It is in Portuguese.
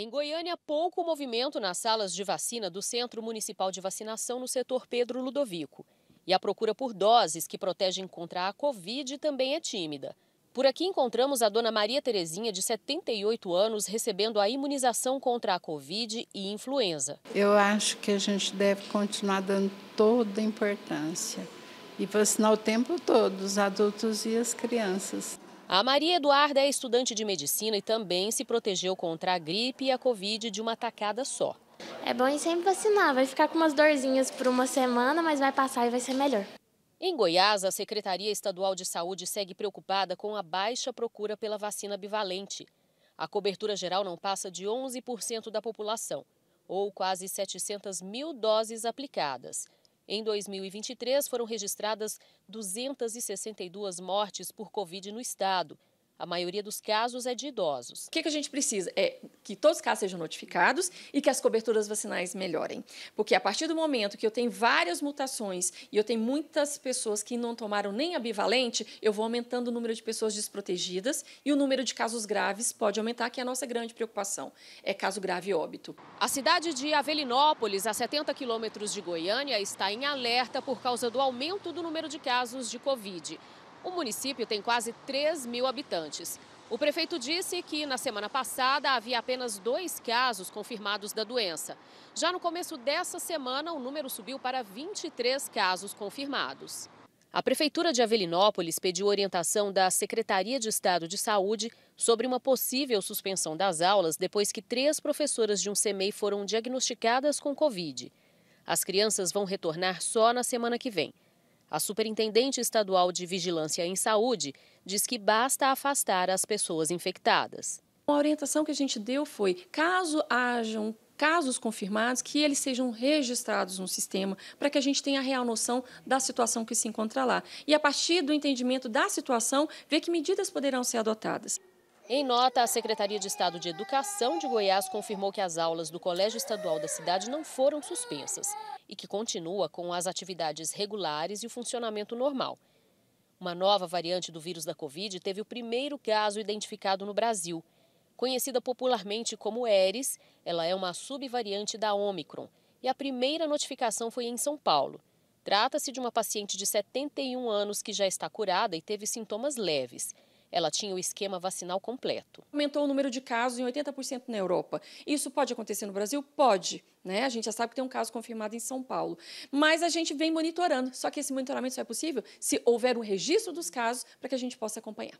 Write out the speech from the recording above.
Em Goiânia, pouco movimento nas salas de vacina do Centro Municipal de Vacinação no setor Pedro Ludovico. E a procura por doses que protegem contra a Covid também é tímida. Por aqui encontramos a dona Maria Terezinha, de 78 anos, recebendo a imunização contra a Covid e influenza. Eu acho que a gente deve continuar dando toda a importância e vacinar o tempo todo, os adultos e as crianças. A Maria Eduarda é estudante de medicina e também se protegeu contra a gripe e a Covid de uma tacada só. É bom ir sempre vacinar, vai ficar com umas dorzinhas por uma semana, mas vai passar e vai ser melhor. Em Goiás, a Secretaria Estadual de Saúde segue preocupada com a baixa procura pela vacina bivalente. A cobertura geral não passa de 11% da população, ou quase 700 mil doses aplicadas. Em 2023, foram registradas 262 mortes por Covid no estado, a maioria dos casos é de idosos. O que, a gente precisa é que todos os casos sejam notificados e que as coberturas vacinais melhorem. Porque a partir do momento que eu tenho várias mutações e eu tenho muitas pessoas que não tomaram nem a bivalente, eu vou aumentando o número de pessoas desprotegidas e o número de casos graves pode aumentar, que é a nossa grande preocupação. É caso grave e óbito. A cidade de Avelinópolis, a 70 quilômetros de Goiânia, está em alerta por causa do aumento do número de casos de Covid. O município tem quase 3 mil habitantes. O prefeito disse que na semana passada havia apenas dois casos confirmados da doença. Já no começo dessa semana, o número subiu para 23 casos confirmados. A Prefeitura de Avelinópolis pediu orientação da Secretaria de Estado de Saúde sobre uma possível suspensão das aulas depois que três professoras de um CMEI foram diagnosticadas com Covid. As crianças vão retornar só na semana que vem. A Superintendente Estadual de Vigilância em Saúde diz que basta afastar as pessoas infectadas. A orientação que a gente deu foi: caso hajam casos confirmados, que eles sejam registrados no sistema, para que a gente tenha a real noção da situação que se encontra lá. E a partir do entendimento da situação, ver que medidas poderão ser adotadas. Em nota, a Secretaria de Estado de Educação de Goiás confirmou que as aulas do Colégio Estadual da cidade não foram suspensas e que continua com as atividades regulares e o funcionamento normal. Uma nova variante do vírus da Covid teve o primeiro caso identificado no Brasil. Conhecida popularmente como Eris, ela é uma subvariante da Omicron e a primeira notificação foi em São Paulo. Trata-se de uma paciente de 71 anos que já está curada e teve sintomas leves ela tinha o esquema vacinal completo. Aumentou o número de casos em 80% na Europa. Isso pode acontecer no Brasil? Pode. Né? A gente já sabe que tem um caso confirmado em São Paulo. Mas a gente vem monitorando. Só que esse monitoramento só é possível se houver um registro dos casos para que a gente possa acompanhar.